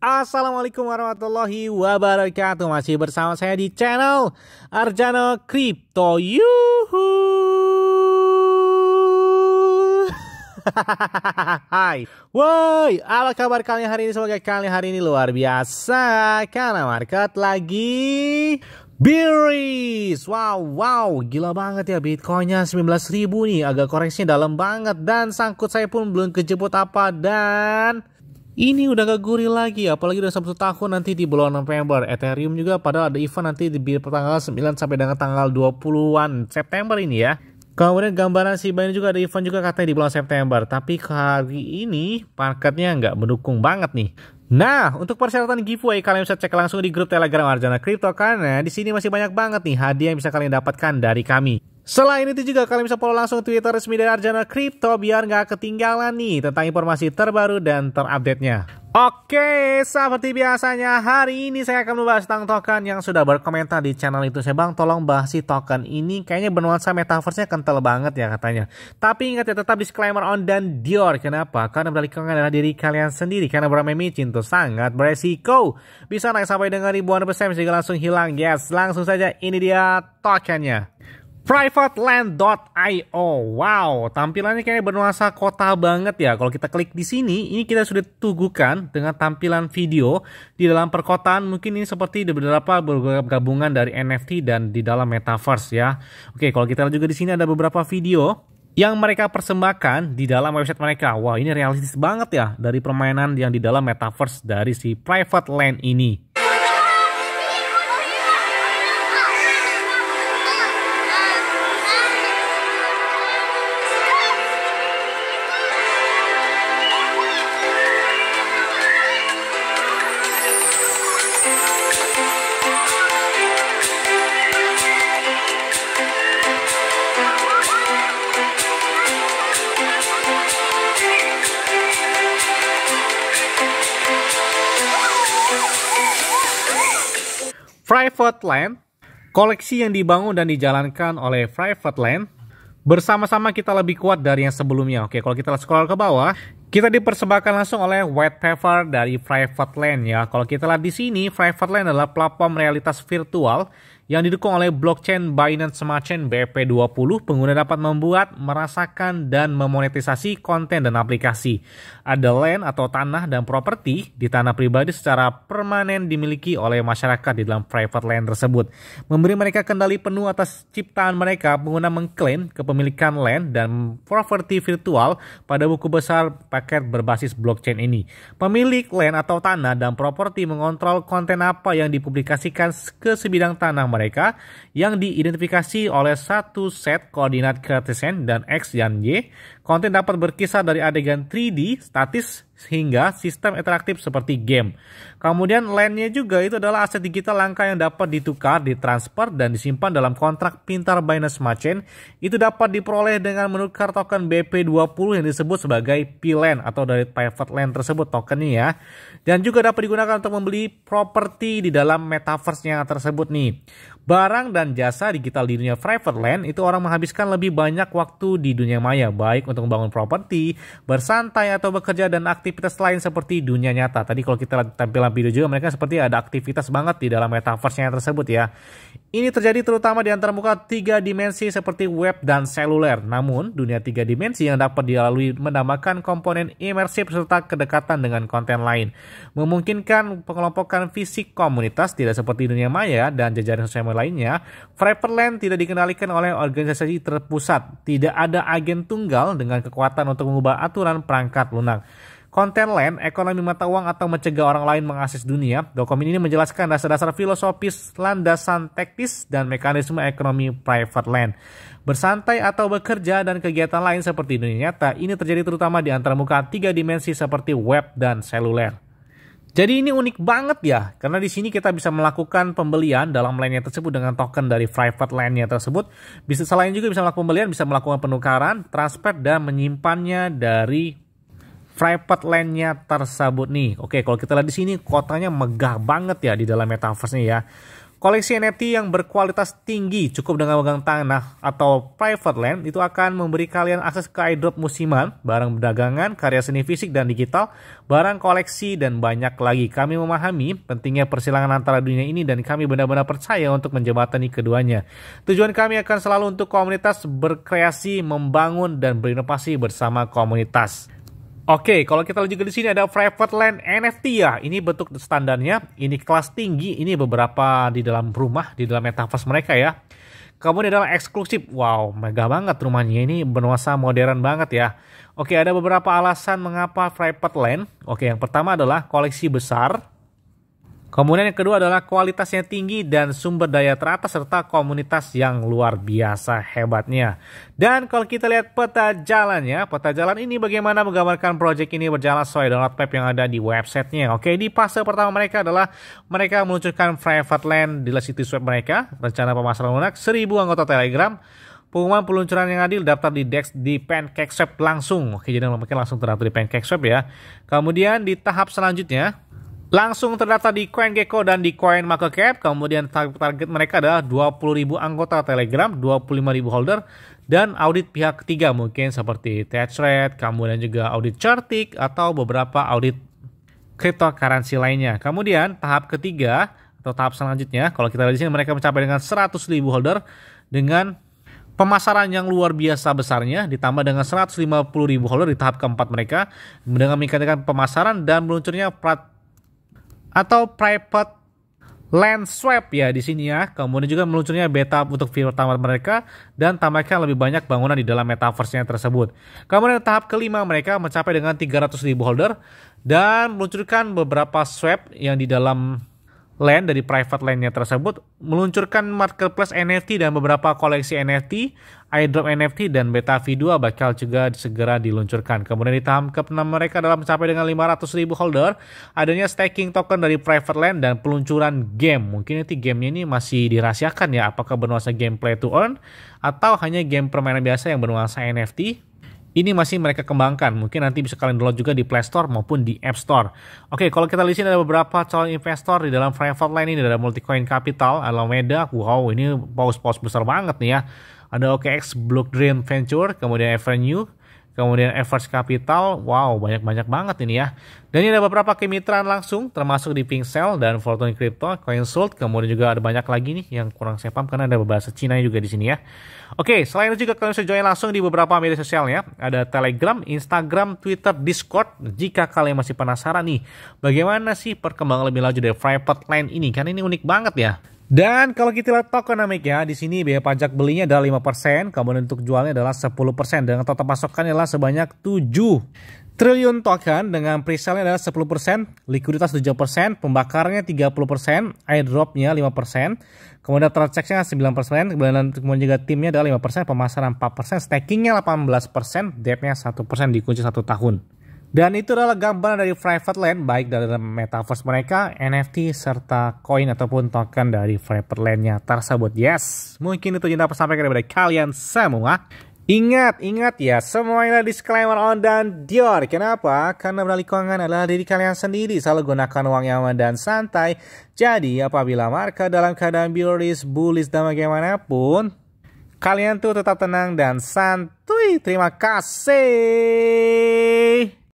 Assalamualaikum warahmatullahi wabarakatuh Masih bersama saya di channel Arjano Crypto Yuhu Hai Woi, apa kabar kalian hari ini? Semoga kalian hari ini luar biasa Karena market lagi Bearish Wow, wow, gila banget ya Bitcoinnya 19.000 nih Agak koreksinya dalam banget Dan sangkut saya pun belum kejemput apa Dan ini udah gak gurih lagi, apalagi udah satu tahun nanti di bulan November. Ethereum juga padahal ada event nanti di tanggal 9 sampai dengan tanggal 20-an September ini ya. Kemudian gambaran si Binance juga ada event juga katanya di bulan September. Tapi hari ini marketnya nggak mendukung banget nih. Nah, untuk persyaratan giveaway kalian bisa cek langsung di grup Telegram Arjana Crypto karena di sini masih banyak banget nih hadiah yang bisa kalian dapatkan dari kami. Selain itu juga kalian bisa follow langsung Twitter resmi dari Arjana Crypto biar nggak ketinggalan nih tentang informasi terbaru dan terupdate-nya. Oke, seperti biasanya hari ini saya akan membahas tentang token yang sudah berkomentar di channel itu. Saya bang, tolong bahas si token ini. Kayaknya bernuansa metaverse-nya kental banget ya katanya. Tapi ingat ya, tetap disclaimer on dan Dior. Kenapa? Karena kalian adalah diri kalian sendiri. Karena micin itu sangat beresiko. Bisa naik sampai dengan ribuan persen, sehingga langsung hilang. Yes, langsung saja ini dia tokennya privateland.io. Wow, tampilannya kayak bernuansa kota banget ya. Kalau kita klik di sini, ini kita sudah tugukan dengan tampilan video di dalam perkotaan. Mungkin ini seperti beberapa gabungan dari NFT dan di dalam metaverse ya. Oke, kalau kita lihat juga di sini ada beberapa video yang mereka persembahkan di dalam website mereka. Wah, ini realistis banget ya dari permainan yang di dalam metaverse dari si private land ini. Private Land, koleksi yang dibangun dan dijalankan oleh Private Land, bersama-sama kita lebih kuat dari yang sebelumnya. Oke, kalau kita scroll ke bawah, kita dipersembahkan langsung oleh White Paper dari Private Land ya. Kalau kita lihat di sini, Private Land adalah platform realitas virtual yang didukung oleh blockchain Binance Smart Chain BP20, pengguna dapat membuat, merasakan, dan memonetisasi konten dan aplikasi. Ada land atau tanah dan properti di tanah pribadi secara permanen dimiliki oleh masyarakat di dalam private land tersebut. Memberi mereka kendali penuh atas ciptaan mereka, pengguna mengklaim kepemilikan land dan properti virtual pada buku besar paket berbasis blockchain ini. Pemilik land atau tanah dan properti mengontrol konten apa yang dipublikasikan ke sebidang tanah mereka mereka yang diidentifikasi oleh satu set koordinat kartesian dan X dan Y Konten dapat berkisar dari adegan 3D, statis, hingga sistem interaktif seperti game. Kemudian lainnya juga itu adalah aset digital langka yang dapat ditukar, ditransfer, dan disimpan dalam kontrak pintar Binance Smart Chain. Itu dapat diperoleh dengan menukar token BP20 yang disebut sebagai PLAN atau dari private land tersebut tokennya ya. Dan juga dapat digunakan untuk membeli properti di dalam metaverse yang tersebut nih. Barang dan jasa digital di dunia private land itu orang menghabiskan lebih banyak waktu di dunia maya, baik untuk untuk membangun properti, bersantai atau bekerja dan aktivitas lain seperti dunia nyata. Tadi kalau kita lihat tampilan video juga mereka seperti ada aktivitas banget di dalam metaverse-nya tersebut ya. Ini terjadi terutama di antara muka tiga dimensi seperti web dan seluler. Namun, dunia tiga dimensi yang dapat dilalui menambahkan komponen imersif serta kedekatan dengan konten lain. Memungkinkan pengelompokan fisik komunitas tidak seperti dunia maya dan jajaran sosial lainnya. Frapperland tidak dikendalikan oleh organisasi terpusat. Tidak ada agen tunggal dengan kekuatan untuk mengubah aturan perangkat lunak. Konten lain, ekonomi mata uang atau mencegah orang lain mengakses dunia, dokumen ini menjelaskan dasar-dasar filosofis, landasan teknis, dan mekanisme ekonomi private land. Bersantai atau bekerja dan kegiatan lain seperti dunia nyata, ini terjadi terutama di antara muka tiga dimensi seperti web dan seluler. Jadi ini unik banget ya, karena di sini kita bisa melakukan pembelian dalam lainnya tersebut dengan token dari private lainnya tersebut. Bisa selain juga bisa melakukan pembelian, bisa melakukan penukaran, transfer dan menyimpannya dari private land-nya tersebut nih. Oke, kalau kita lihat di sini kotanya megah banget ya di dalam metaverse-nya ya. Koleksi NFT yang berkualitas tinggi cukup dengan megang tanah atau private land itu akan memberi kalian akses ke airdrop musiman, barang dagangan, karya seni fisik dan digital, barang koleksi dan banyak lagi. Kami memahami pentingnya persilangan antara dunia ini dan kami benar-benar percaya untuk menjembatani keduanya. Tujuan kami akan selalu untuk komunitas berkreasi, membangun dan berinovasi bersama komunitas. Oke, kalau kita lanjut ke di sini ada private land NFT ya. Ini bentuk standarnya, ini kelas tinggi, ini beberapa di dalam rumah, di dalam metaverse mereka ya. Kemudian dalam eksklusif. Wow, mega banget rumahnya ini bernuansa modern banget ya. Oke, ada beberapa alasan mengapa private land. Oke, yang pertama adalah koleksi besar. Kemudian yang kedua adalah kualitasnya tinggi dan sumber daya teratas serta komunitas yang luar biasa hebatnya. Dan kalau kita lihat peta jalannya, peta jalan ini bagaimana menggambarkan project ini berjalan sesuai dengan roadmap yang ada di websitenya. Oke, di fase pertama mereka adalah mereka meluncurkan private land di situs web mereka, rencana pemasaran lunak, 1000 anggota Telegram, pengumuman peluncuran yang adil daftar di Dex di Pancake Swap langsung. Oke, jadi mungkin langsung terdaftar di Pancake Swap ya. Kemudian di tahap selanjutnya, Langsung terdata di CoinGecko dan di CoinMarketCap. Kemudian target mereka adalah 20.000 anggota Telegram, 25.000 holder, dan audit pihak ketiga mungkin seperti THRED, kemudian juga audit Chartik, atau beberapa audit cryptocurrency lainnya. Kemudian tahap ketiga atau tahap selanjutnya, kalau kita lihat di sini mereka mencapai dengan 100.000 holder dengan pemasaran yang luar biasa besarnya ditambah dengan 150.000 holder di tahap keempat mereka dengan meningkatkan pemasaran dan meluncurnya plat atau private land swap ya di sini ya. Kemudian juga meluncurnya beta untuk fitur pertama mereka dan tambahkan lebih banyak bangunan di dalam metaverse-nya tersebut. Kemudian tahap kelima mereka mencapai dengan 300.000 holder dan meluncurkan beberapa swap yang di dalam land dari private landnya tersebut meluncurkan marketplace NFT dan beberapa koleksi NFT, airdrop NFT dan beta V2 bakal juga segera diluncurkan. Kemudian tahap ke mereka dalam mencapai dengan 500 ribu holder, adanya staking token dari private land dan peluncuran game. Mungkin nanti gamenya ini masih dirahasiakan ya, apakah bernuansa gameplay to earn atau hanya game permainan biasa yang bernuansa NFT. Ini masih mereka kembangkan, mungkin nanti bisa kalian download juga di Play Store maupun di App Store. Oke, kalau kita lihat ada beberapa calon investor di dalam private line ini, ada Multicoin Capital, Alameda, wow ini paus-paus besar banget nih ya. Ada OKX, Block Dream Venture, kemudian Avenue, Kemudian average capital, wow banyak-banyak banget ini ya. Dan ini ada beberapa kemitraan langsung termasuk di Pingsel dan Fortune Crypto, Coinsult, kemudian juga ada banyak lagi nih yang kurang saya paham karena ada bahasa Cina juga di sini ya. Oke, selain itu juga kalian bisa join langsung di beberapa media sosialnya Ada Telegram, Instagram, Twitter, Discord. Jika kalian masih penasaran nih, bagaimana sih perkembangan lebih lanjut dari private line ini? Karena ini unik banget ya. Dan kalau kita lihat tokenomic ya, di sini biaya pajak belinya adalah 5%, kemudian untuk jualnya adalah 10%, dengan total pasokan adalah sebanyak 7 triliun token, dengan presale adalah 10%, likuiditas 7%, pembakarnya 30%, airdropnya 5%, kemudian transaksinya 9%, kemudian juga timnya adalah 5%, pemasaran 4%, stakingnya 18%, debtnya 1%, dikunci 1 tahun. Dan itu adalah gambaran dari private land baik dari metaverse mereka, NFT serta koin ataupun token dari private landnya tersebut. Yes, mungkin itu yang dapat sampaikan kepada kalian semua. Ingat, ingat ya, semuanya disclaimer on dan Dior. Kenapa? Karena beralih keuangan adalah diri kalian sendiri. Selalu gunakan uang yang aman dan santai. Jadi, apabila market dalam keadaan bearish, bullish, dan bagaimanapun, kalian tuh tetap tenang dan santuy. Terima kasih.